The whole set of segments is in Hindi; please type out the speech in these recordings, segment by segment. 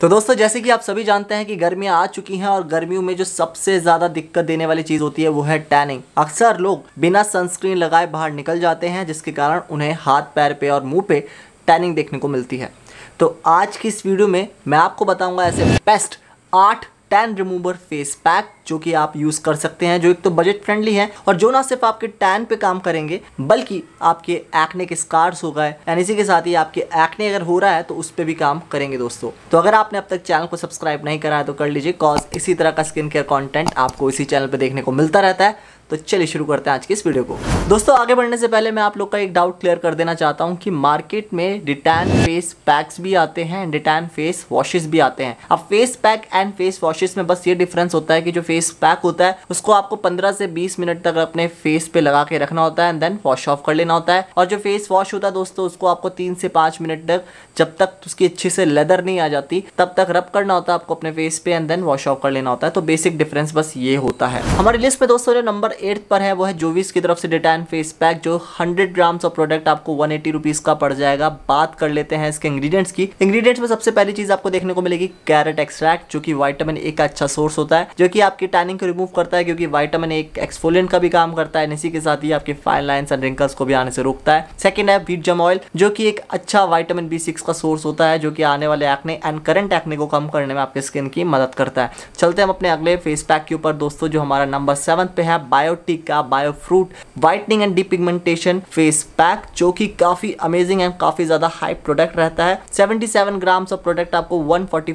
तो दोस्तों जैसे कि आप सभी जानते हैं कि गर्मियां आ चुकी हैं और गर्मियों में जो सबसे ज़्यादा दिक्कत देने वाली चीज़ होती है वो है टैनिंग अक्सर लोग बिना सनस्क्रीन लगाए बाहर निकल जाते हैं जिसके कारण उन्हें हाथ पैर पे और मुंह पे टैनिंग देखने को मिलती है तो आज की इस वीडियो में मैं आपको बताऊंगा ऐसे बेस्ट आठ टैन रिमूवर फेस पैक जो कि आप यूज़ कर सकते हैं जो एक तो बजट फ्रेंडली है और जो ना सिर्फ आपके टैन पे काम करेंगे बल्कि आपके एक्ने के स्कार्स हो गए एंड इसी के साथ ही आपके एक्ने अगर हो रहा है तो उस पर भी काम करेंगे दोस्तों तो अगर आपने अब तक चैनल को सब्सक्राइब नहीं करा है तो कर लीजिए कॉज इसी तरह का स्किन केयर कॉन्टेंट आपको इसी चैनल पर देखने को मिलता रहता है तो चलिए शुरू करते हैं आज के इस वीडियो को दोस्तों आगे बढ़ने से पहले मैं आप लोग का एक डाउट क्लियर कर देना चाहता हूँ कि मार्केट में डिटैन फेस पैक्स भी आते हैं एंड डिटैन फेस वॉशेज भी आते हैं अब face pack and face washes में बस ये डिफरेंस होता है कि जो फेस पैक होता है उसको आपको पंद्रह से बीस मिनट तक अपने फेस पे लगा के रखना होता है एंड देन वॉश ऑफ कर लेना होता है और जो फेस वॉश होता है दोस्तों उसको आपको तीन से पाँच मिनट तक जब तक उसकी अच्छे से लेदर नहीं आ जाती तब तक रब करना होता है आपको अपने फेस पे एंड देन वॉश ऑफ कर लेना होता है तो बेसिक डिफरेंस बस ये होता है हमारी लिस्ट में दोस्तों जो नंबर एट्थ पर है वो है जोविस की तरफ से डेटा एंड फेस पैक जो 100 ग्राम्स ऑफ प्रोडक्ट आपको वन एटी का पड़ जाएगा बात कर लेते हैं इसके इंग्रीडियंट्स की इंग्रीडियंट्स में सबसे पहली चीज आपको देखने को मिलेगी कैरेट एक्सट्रैक्ट जो कि वाइटामिन ए का अच्छा सोर्स होता है जो कि आपकी टैनिंग को रिमूव करता है क्योंकि वाइटामिन एक एक्सफोलियंट का भी काम करता है इसी के साथ ही आपके फाइन लाइन्स एंड रिंकल्स को भी आने से रोकता है सेकेंड है बीटजम ऑयल जो कि एक अच्छा वाइटामिन बी का सोर्स होता है जो कि आने वाले एक्ने एंड करंट एक्ने को कम करने में आपके स्किन की मदद करता है चलते हम अपने अगले फेस पैक के ऊपर दोस्तों जो हमारा नंबर सेवन पे है bio Biotique bio fruit whitening and depigmentation face pack जो कि काफी अमेजिंग एंड काफी ज्यादा हाई प्रोडक्ट रहता है 77 ग्राम्स ऑफ प्रोडक्ट आपको वन फोर्टी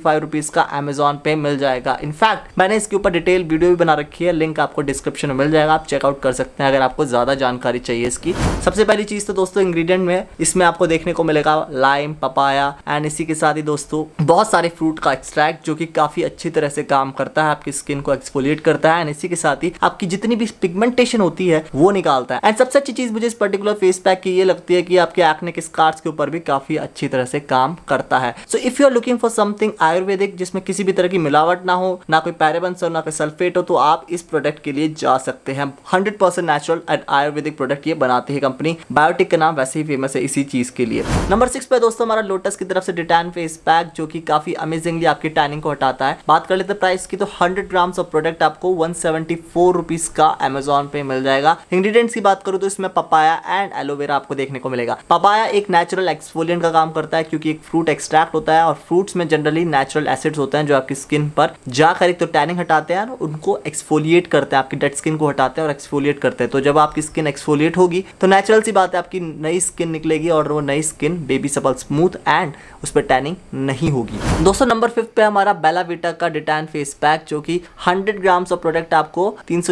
का अमेजोन पे मिल जाएगा इनफैक्ट मैंने इसके ऊपर डिटेल वीडियो भी बना रखी है लिंक आपको डिस्क्रिप्शन में मिल जाएगा आप चेकआउट कर सकते हैं अगर आपको ज्यादा जानकारी चाहिए इसकी सबसे पहली चीज तो दोस्तों इंग्रीडियंट में इसमें आपको देखने को मिलेगा लाइम पपाया एंड इसी के साथ ही दोस्तों बहुत सारे फ्रूट का एक्सट्रैक्ट जो कि काफी अच्छी तरह से काम करता है आपकी स्किन को एक्सफोलिएट करता है एंड इसी के साथ ही आपकी जितनी भी पिगमेंटेशन होती है वो निकालता है एंड सबसे अच्छी चीज मुझे इस पर्टिकुलर फेस पैक की ये लगती है कि आपके एक्ने के स्कार्स के ऊपर भी काफी अच्छी तरह से काम करता है so if you are looking for something ayurvedic जिसमें किसी भी तरह की मिलावट ना हो ना कोई पैराबंस हो ना कोई सल्फेट हो तो आप इस प्रोडक्ट के लिए जा सकते हैं hundred percent natural and ayurvedic product ये बनाती है कंपनी बायोटिक का नाम वैसे ही फेमस है इसी चीज के लिए नंबर सिक्स पे दोस्तों हमारा लोटस की तरफ से डिटैन फेस पैक जो कि काफी अमेजिंगली आपकी टैनिंग को हटाता है बात कर लेते प्राइस की तो हंड्रेड ग्राम्स ऑफ प्रोडक्ट आपको वन सेवेंटी का अमेजोन पे मिल जाएगा इंग्रीडियंट्स की बात करूँ तो इसमें पपाया एंड एलोवेरा आपको देखने को मिलेगा पपाया एक नेचुरल एक्सफोलियन का काम करता है क्योंकि एक फ्रूट एक्सट्रैक्ट होता है और फ्रूट्स में जनरली नेचुरल एसिड्स होते हैं जो आपकी स्किन पर जाकर एक तो टैनिंग हटाते हैं और उनको एक्सफोलिएट करते हैं आपकी डेड स्किन को हटाते हैं और एक्सफोलिएट करते हैं तो जब आपकी स्किन एक्सफोलिएट होगी तो नेचुरल सी बात है आपकी नई स्किन निकलेगी और वो नई skin baby supple smooth and उस पर टैनिंग नहीं होगी दोस्तों नंबर फिफ्थ पे हमारा बेलाविटा का डिटैन फेस पैक जो कि हंड्रेड ग्राम्स ऑफ प्रोडक्ट आपको तीन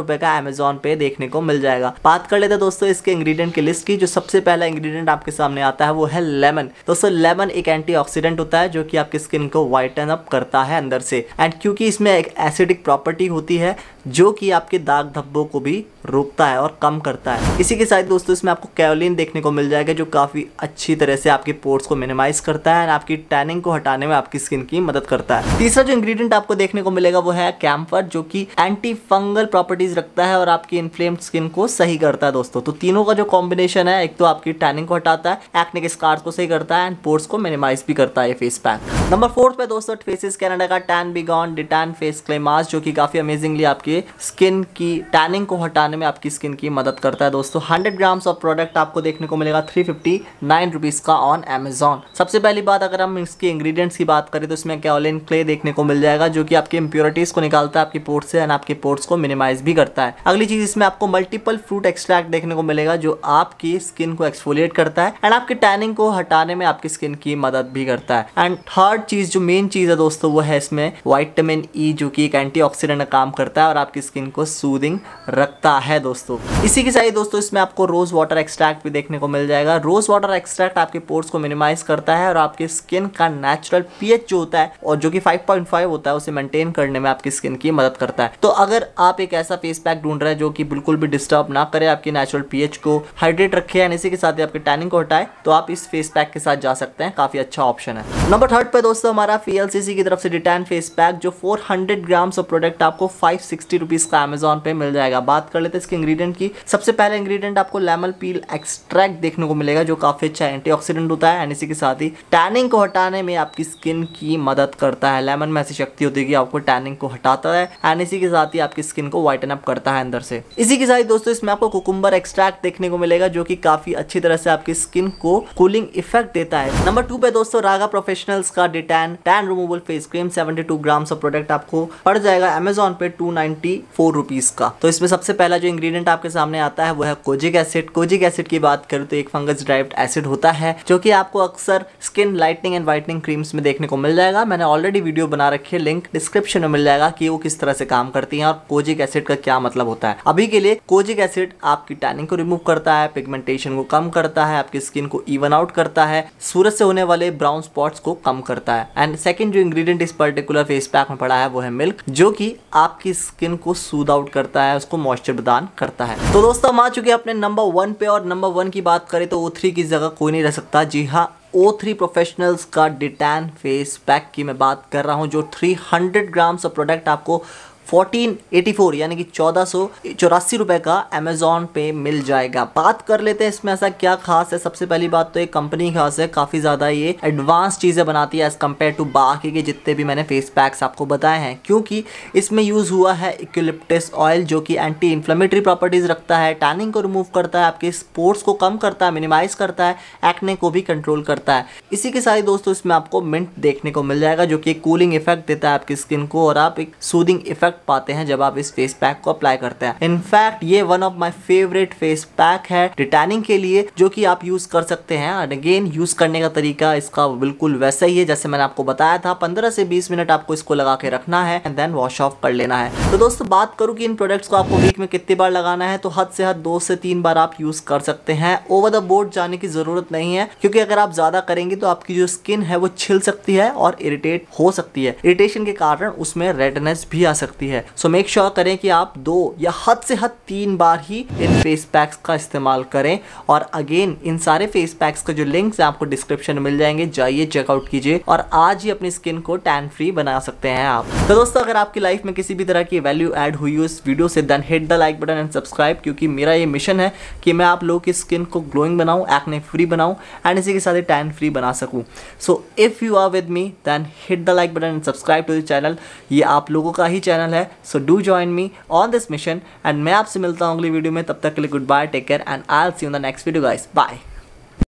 रुपए का अमेजोन पे देखने को मिल जाएगा बात कर लेते हैं दोस्तों इसके इंग्रीडियंट की लिस्ट की जो सबसे पहला इंग्रीडियंट आपके सामने आता है वो है लेमन दोस्तों लेमन एक एंटीऑक्सीडेंट होता है जो कि आपकी स्किन को व्हाइटन अप करता है अंदर से एंड क्योंकि इसमें एक एसिडिक प्रॉपर्टी होती है जो कि आपके दाग धब्बों को भी रोकता है और कम करता है इसी के साथ दोस्तों इसमें आपको कैवलिन देखने को मिल जाएगा जो काफ़ी अच्छी तरह से आपके पोर्ट्स को मिनिमाइज करता है और आपकी टैनिंग को हटाने में आपकी स्किन की मदद करता है तीसरा जो इंग्रेडिएंट आपको देखने को मिलेगा वो है कैम्फर जो कि एंटी फंगल प्रॉपर्टीज रखता है और आपकी इन्फ्लेम्ड स्किन को सही करता है दोस्तों तो तीनों का जो कॉम्बिनेशन है एक तो आपकी टैनिंग को हटाता है एक्ने के को सही करता है एंड पोर्ट्स को मिनिमाइज भी करता है फेस पैक नंबर फोर्थ पे दोस्तों फेसिस कैनेडा का टैन बिगॉन डिटैन फेस क्लेमास जो कि काफ़ी अमेजिंगली आपकी आपके स्किन की टैनिंग को हटाने में आपकी स्किन की मदद करता है दोस्तों हंड्रेड ग्राम्स ऑफ प्रोडक्ट आपको देखने को मिलेगा थ्री फिफ्टी नाइन रुपीज़ का ऑन अमेजॉन सबसे पहली बात अगर हम इसके इंग्रीडियंट्स की बात करें तो इसमें कैलिन क्ले देखने को मिल जाएगा जो कि आपके इंप्योरिटीज़ को निकालता है आपके पोर्ट से एंड आपके पोर्ट्स को मिनिमाइज भी करता है अगली चीज़ इसमें आपको मल्टीपल फ्रूट एक्सट्रैक्ट देखने को मिलेगा जो आपकी स्किन को एक्सफोलिएट करता है एंड आपके टैनिंग को हटाने में आपकी स्किन की मदद भी करता है एंड थर्ड चीज़ जो मेन चीज़ है दोस्तों वो है इसमें वाइटामिन ई e, जो कि एक एंटीऑक्सीडेंट काम करता है और आपकी स्किन को सूदिंग रखता है दोस्तों इसी के साथ दोस्तों इसमें आपको रोज़ वाटर एक्सट्रैक्ट भी देखने को मिल जाएगा रोज़ वाटर एक्सट्रैक्ट आपके पोर्स को मिनिमाइज करता है और आपके स्किन का नेचुरल पीएच जो होता है और जो कि 5.5 होता है उसे मेंटेन करने में आपकी स्किन की मदद करता है तो अगर आप एक ऐसा फेस पैक ढूंढ रहे हैं जो कि बिल्कुल भी डिस्टर्ब ना करे आपके नेचुरल पीएच को हाइड्रेट रखे एंड इसी के साथ ही आपके टैनिंग को हटाए तो आप इस फेस पैक के साथ जा सकते हैं काफ़ी अच्छा ऑप्शन है नंबर थर्ड पर दोस्तों हमारा फी की तरफ से डिटैन फेस पैक जो फोर ग्राम्स ऑफ प्रोडक्ट आपको फाइव सिक्सटी रुपीज़ का अमेजोन पे मिल जाएगा बात कर लेते हैं इसके इंग्रीडियंट की सबसे पहले इंग्रीडियंट आपको लेमन पील एक्सट्रैक्ट देखने को मिलेगा जो काफ़ी अच्छा एंटीऑक्सीडेंट होता है एंड इसी के साथ ही टैनिंग को हटाने में आपकी स्किन की मदद करता है लेमन में ऐसी शक्ति होती है कि आपको टैनिंग को हटाता है एंड इसी के साथ ही आपकी स्किन को व्हाइटन अप करता है अंदर से इसी के साथ ही दोस्तों इसमें आपको कुकुम्बर एक्सट्रैक्ट देखने को मिलेगा जो की काफ़ी अच्छी तरह से आपकी स्किन को कूलिंग इफेक्ट देता है नंबर टू पे दोस्तों रागा प्रोफेशनल्स का detan tan removal face cream 72 grams of product आपको पड़ जाएगा अमेजोन पे नाइन ट्वेंटी फोर रुपीज़ का तो इसमें सबसे पहला जो इंग्रेडिएंट आपके सामने आता है वो है कोजिक एसिड कोजिक एसिड की बात करूँ तो एक फंगस ड्राइव्ड एसिड होता है जो कि आपको अक्सर skin lightening and whitening creams में देखने को मिल जाएगा मैंने ऑलरेडी वीडियो बना रखी है लिंक डिस्क्रिप्शन में मिल जाएगा कि वो किस तरह से काम करती है और कोजिक एसिड का क्या मतलब होता है अभी के लिए कोजिक एसिड आपकी टैनिंग को रिमूव करता है पिगमेंटेशन को कम करता है आपकी स्किन को इवन आउट करता है सूरज से होने वाले ब्राउन स्पॉट्स को कम करता है एंड सेकेंड जो इंग्रीडियंट इस पर्टिकुलर फेस पैक में पड़ा है वो है मिल्क जो कि आपकी स्किन स्किन को सूद आउट करता है उसको मॉइस्चर प्रदान करता है तो दोस्तों हम आ चुके हैं अपने नंबर वन पे और नंबर वन की बात करें तो ओ थ्री की जगह कोई नहीं रह सकता जी हाँ ओ थ्री प्रोफेशनल्स का डिटैन फेस पैक की मैं बात कर रहा हूँ जो 300 ग्राम्स ऑफ प्रोडक्ट आपको फोर्टीन एटी फोर यानी कि चौदह सौ चौरासी रुपए का अमेजोन पे मिल जाएगा बात कर लेते हैं इसमें ऐसा क्या खास है सबसे पहली बात तो ये कंपनी खास है काफ़ी ज़्यादा ये एडवांस चीज़ें बनाती है एज़ कम्पेयर टू बाकी के जितने भी मैंने फेस पैक्स आपको बताए हैं क्योंकि इसमें यूज़ हुआ है इक्विलिप्टिस ऑयल जो कि एंटी इन्फ्लेमेटरी प्रॉपर्टीज़ रखता है टैनिंग को रिमूव करता है आपके स्पोर्ट्स को कम करता है मिनिमाइज़ करता है एक्ने को भी कंट्रोल करता है इसी के साथ दोस्तों इसमें आपको मिंट देखने को मिल जाएगा जो कि कूलिंग इफेक्ट देता है आपकी स्किन को और आप एक सूदिंग इफेक्ट पाते हैं जब आप इस फेस पैक को अप्लाई करते हैं इनफैक्ट ये one of my favourite face pack है रिटर्निंग के लिए जो कि आप यूज कर सकते हैं एंड अगेन यूज करने का तरीका इसका बिल्कुल वैसा ही है जैसे मैंने आपको बताया था पंद्रह से बीस मिनट आपको इसको लगा के रखना है एंड देन वॉश ऑफ कर लेना है तो दोस्तों बात करूँ की इन प्रोडक्ट्स को आपको वीक में कितनी बार लगाना है तो हद से हद दो से तीन बार आप यूज कर सकते हैं ओवर द बोर्ड जाने की जरूरत नहीं है क्योंकि अगर आप ज्यादा करेंगे तो आपकी जो स्किन है वो छिल सकती है और इरिटेट हो सकती है इरिटेशन के कारण उसमें रेडनेस भी आ सकती है जरूरी है सो मेक श्योर करें कि आप दो या हद से हद तीन बार ही इन फेस पैक्स का इस्तेमाल करें और अगेन इन सारे फेस पैक्स का जो लिंक्स है आपको डिस्क्रिप्शन में मिल जाएंगे जाइए चेकआउट कीजिए और आज ही अपनी स्किन को टैन फ्री बना सकते हैं आप तो दोस्तों अगर आपकी लाइफ में किसी भी तरह की वैल्यू एड हुई हो इस वीडियो से then hit the like button and subscribe क्योंकि मेरा ये मिशन है कि मैं आप लोगों की स्किन को ग्लोइंग बनाऊँ एक्ने फ्री बनाऊँ एंड इसी के साथ ही टैन फ्री बना सकूँ so if you are with me then hit the like button and subscribe to the channel ये आप लोगों का ही चैनल है है so do join me on this mission and मैं आपसे मिलता हूँ अगली वीडियो में तब तक के लिए goodbye take care and I see in the next video guys bye